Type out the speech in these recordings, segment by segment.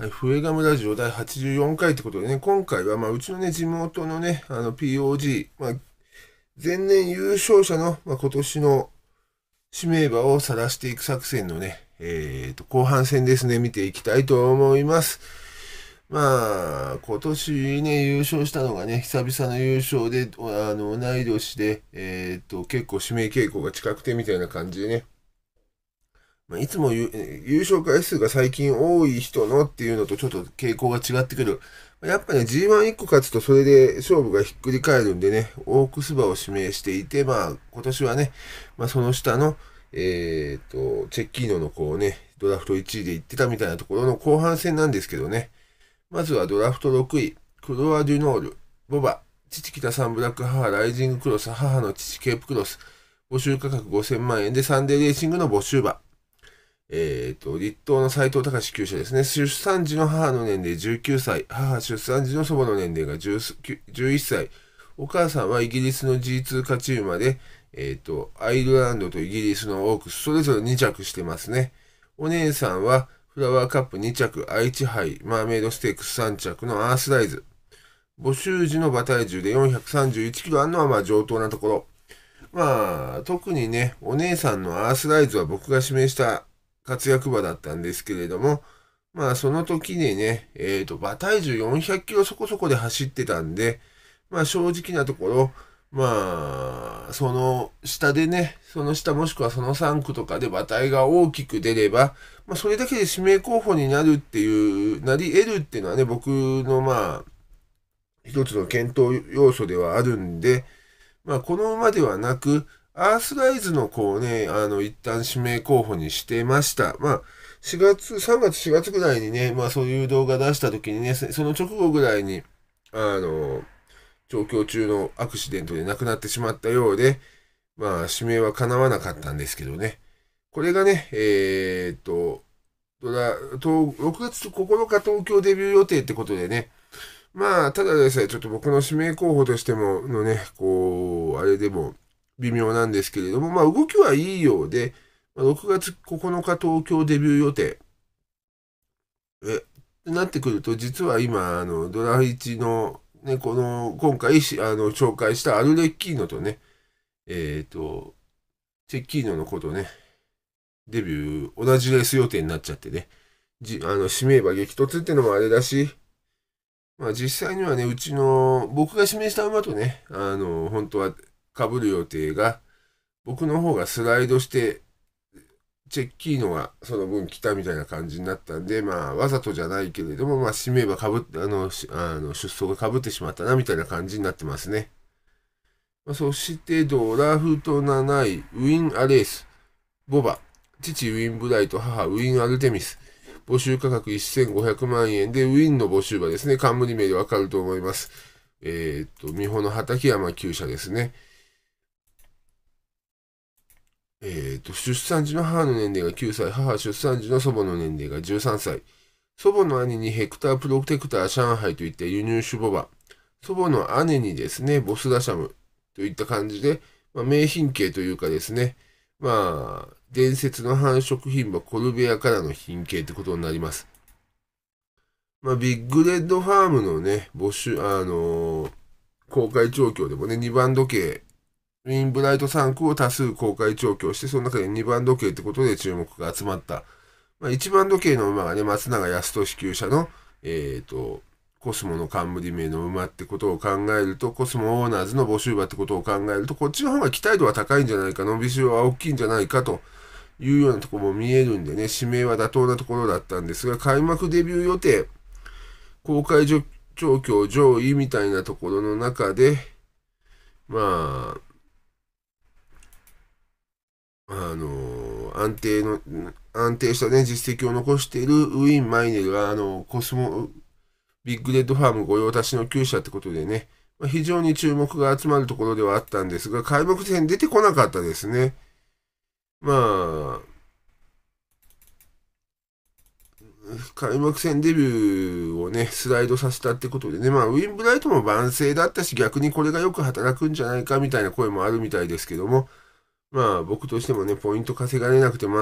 はい、笛ガムラジオ第84回ってことでね、今回は、まあ、うちのね、地元のね、あの、POG、まあ、前年優勝者の、まあ、今年の指名馬を晒していく作戦のね、えー、と、後半戦ですね、見ていきたいと思います。まあ、今年ね、優勝したのがね、久々の優勝で、あの、同い年で、えっ、ー、と、結構指名傾向が近くてみたいな感じでね、いつも優勝回数が最近多い人のっていうのとちょっと傾向が違ってくる。やっぱね、G11 個勝つとそれで勝負がひっくり返るんでね、オークスバを指名していて、まあ今年はね、まあその下の、えっ、ー、と、チェッキーノの子をね、ドラフト1位で行ってたみたいなところの後半戦なんですけどね。まずはドラフト6位、クロア・デュノール、ボバ、父北サンブラック母ライジングクロス、母の父ケープクロス、募集価格5000万円でサンデーレーシングの募集馬。えっ、ー、と、立党の斎藤隆旧社ですね。出産時の母の年齢19歳、母出産時の祖母の年齢が11歳。お母さんはイギリスの G2 勝ち馬で、えっ、ー、と、アイルランドとイギリスのオークス、それぞれ2着してますね。お姉さんは、フラワーカップ2着、愛知杯、マーメイドステークス3着のアースライズ。募集時の馬体重で431キロあるのはまあ上等なところ。まあ、特にね、お姉さんのアースライズは僕が指名した活躍馬だったんですけれども、まあその時にね、えっ、ー、と、馬体重400キロそこそこで走ってたんで、まあ正直なところ、まあ、その下でね、その下もしくはその3区とかで馬体が大きく出れば、まあそれだけで指名候補になるっていう、なり得るっていうのはね、僕のまあ、一つの検討要素ではあるんで、まあこの馬ではなく、アースライズのこうね、あの、一旦指名候補にしてました。まあ、4月、3月、4月ぐらいにね、まあそういう動画出した時にね、その直後ぐらいに、あの、調教中のアクシデントで亡くなってしまったようで、まあ指名は叶わなかったんですけどね。これがね、えー、っと、ドラ、6月9日東京デビュー予定ってことでね、まあ、ただでさえちょっと僕の指名候補としても、のね、こう、あれでも、微妙なんですけれども、まあ、動きはいいようで、6月9日東京デビュー予定。え、ってなってくると、実は今、あの、ドラ1の、ね、この、今回、あの、紹介したアルレッキーノとね、えっ、ー、と、チェッキーノのことね、デビュー、同じレース予定になっちゃってね、じ、あの、指名馬激突ってのもあれだし、まあ実際にはね、うちの、僕が指名した馬とね、あの、本当はかぶる予定が、僕の方がスライドして、チェッキーノがその分来たみたいな感じになったんで、まあ、わざとじゃないけれども、まあ、締めばかぶって、あの、あの出走がかぶってしまったな、みたいな感じになってますね。まあ、そして、ドラフト7位、ウィン・アレース、ボバ、父ウィン・ブライト、母ウィン・アルテミス。募集価格1500万円で、ウィンの募集場ですね。冠名でわかると思います。えー、っと、美穂の畠山厩舎ですね。えっ、ー、と、出産時の母の年齢が9歳、母出産時の祖母の年齢が13歳。祖母の兄にヘクタープロテクター上海といった輸入種母バ。祖母の姉にですね、ボスダシャムといった感じで、まあ、名品系というかですね、まあ、伝説の繁殖品はコルベアからの品系ってことになります。まあ、ビッグレッドファームのね、募集、あのー、公開状況でもね、2番時計ウィンブライト3区を多数公開調教して、その中で2番時計ってことで注目が集まった。まあ、1番時計の馬がね、松永康支給者の、えっ、ー、と、コスモの冠名の馬ってことを考えると、コスモオーナーズの募集馬ってことを考えると、こっちの方が期待度は高いんじゃないか、伸びしろは大きいんじゃないかというようなとこも見えるんでね、指名は妥当なところだったんですが、開幕デビュー予定、公開状況上位みたいなところの中で、まあ、あの安定の、安定したね、実績を残しているウィン・マイネルは、あの、コスモ、ビッグレッドファーム御用達の厩舎ってことでね、まあ、非常に注目が集まるところではあったんですが、開幕戦出てこなかったですね。まあ、開幕戦デビューをね、スライドさせたってことでね、まあ、ウィンブライトも万世だったし、逆にこれがよく働くんじゃないかみたいな声もあるみたいですけども、まあ僕としてもね、ポイント稼がれなくても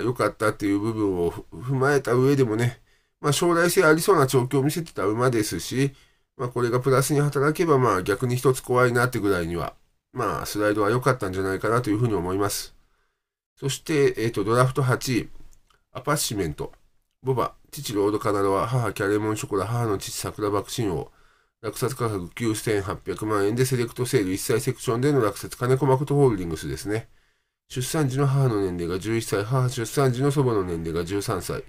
良かったっていう部分を踏まえた上でもね、まあ将来性ありそうな調教を見せてた馬ですし、まあこれがプラスに働けばまあ逆に一つ怖いなってぐらいには、まあスライドは良かったんじゃないかなというふうに思います。そして、えっ、ー、と、ドラフト8位、アパッシメント、ボバ、父ロードカナロア、母キャレモンショコラ、母の父桜爆心王、落札価格9800万円でセレクトセール1歳セクションでの落札、金子誠ホールディングスですね。出産時の母の年齢が11歳、母出産時の祖母の年齢が13歳。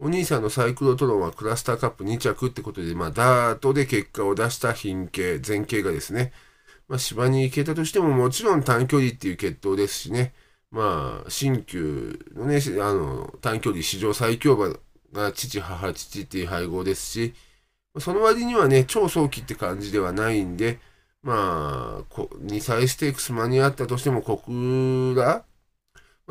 お兄さんのサイクロトロンはクラスターカップ2着ってことで、まあ、ダートで結果を出した品形、前景がですね、まあ、芝に行けたとしてももちろん短距離っていう決闘ですしね、まあ、新旧のね、あの、短距離史上最強馬が父、母、父っていう配合ですし、その割にはね、超早期って感じではないんで、まあ、2歳ステークス間に合ったとしても、小倉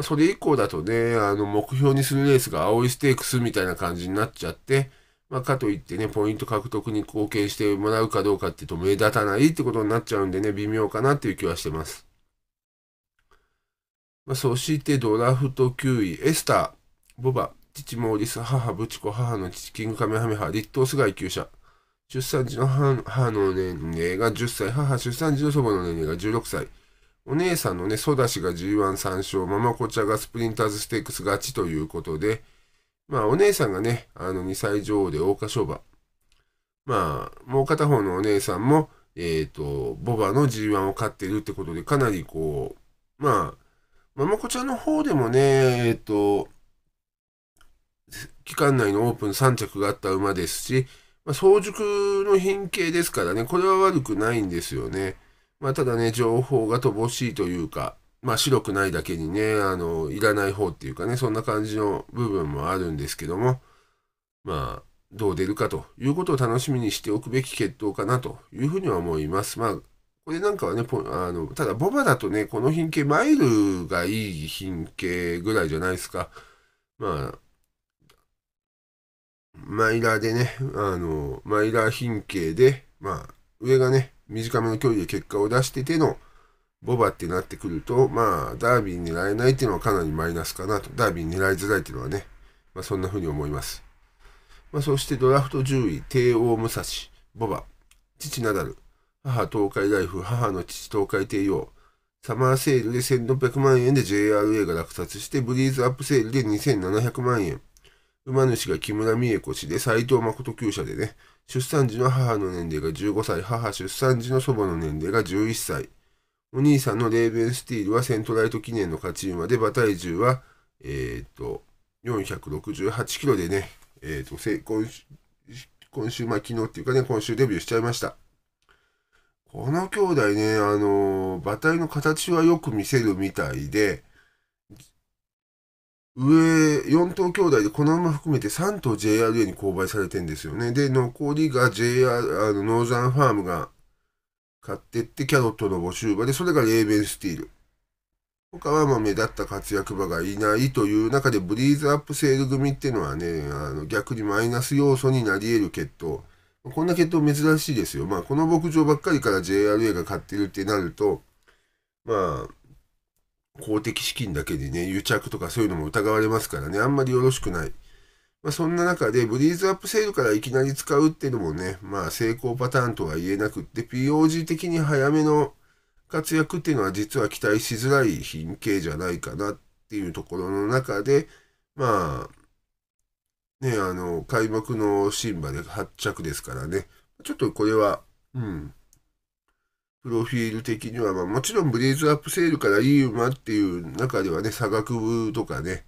それ以降だとね、あの、目標にするレースが青いステークスみたいな感じになっちゃって、まあ、かといってね、ポイント獲得に貢献してもらうかどうかっていうと目立たないってことになっちゃうんでね、微妙かなっていう気はしてます。まあ、そしてドラフト9位、エスター、ボバ、父モーリス、母ブチコ、母の父キングカメハメハ、立東菅井厩舎。出産時の母の年齢が10歳、母出産時の祖母の年齢が16歳。お姉さんのね、ソダシが G13 勝、ママコチャがスプリンターズステークス勝ちということで、まあお姉さんがね、あの2歳女王で大花賞馬。まあ、もう片方のお姉さんも、えっ、ー、と、ボバの G1 を勝っているってことで、かなりこう、まあ、ママコちゃんの方でもね、えっ、ー、と、期間内のオープン3着があった馬ですし、まあ、早熟の変形ですからね、これは悪くないんですよね。まあ、ただね、情報が乏しいというか、まあ、白くないだけにね、あの、いらない方っていうかね、そんな感じの部分もあるんですけども、まあ、どう出るかということを楽しみにしておくべき決闘かなというふうには思います。まあ、これなんかはね、あのただ、ボバだとね、この品形、マイルがいい品形ぐらいじゃないですか。まあ、マイラーでね、あの、マイラー品形で、まあ、上がね、短めの距離で結果を出してての、ボバってなってくると、まあ、ダービー狙えないっていうのはかなりマイナスかなと。ダービー狙いづらいっていうのはね、まあ、そんな風に思います。まあ、そしてドラフト10位、帝王武蔵、ボバ、父ナダル、母東海ライフ、母の父東海帝王、サマーセールで1600万円で JRA が落札して、ブリーズアップセールで2700万円、馬主が木村美恵子氏で斎藤誠厩舎でね、出産時の母の年齢が15歳、母出産時の祖母の年齢が11歳。お兄さんのレーベンスティールはセントライト記念の勝ち馬で、馬体重は、えっ、ー、と、468キロでね、えっ、ー、と、今週、今週、まあ昨日っていうかね、今週デビューしちゃいました。この兄弟ね、あのー、馬体の形はよく見せるみたいで、上4頭兄弟でこの馬含めて3頭 JRA に購買されてんですよね。で、残りが JR、あの、ノーザンファームが買ってって、キャロットの募集馬で、それがレーベンスティール。他はまあ目立った活躍馬がいないという中で、ブリーズアップセール組っていうのはね、あの逆にマイナス要素になり得る決闘。こんな決闘珍しいですよ。まあ、この牧場ばっかりから JRA が買ってるってなると、まあ、公的資金だけでね、癒着とかそういうのも疑われますからね、あんまりよろしくない。まあ、そんな中で、ブリーズアップセールからいきなり使うっていうのもね、まあ成功パターンとは言えなくって、POG 的に早めの活躍っていうのは実は期待しづらい品形じゃないかなっていうところの中で、まあ、ね、あの、開幕のシンバで発着ですからね、ちょっとこれは、うん、プロフィール的には、まあ、もちろんブレイズアップセールからいい馬っていう中ではね、差額部とかね、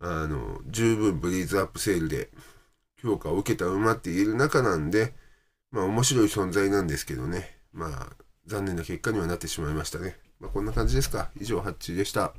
あの、十分ブレイズアップセールで評価を受けた馬って言える中なんで、まあ面白い存在なんですけどね、まあ残念な結果にはなってしまいましたね。まあこんな感じですか。以上、ハッチでした。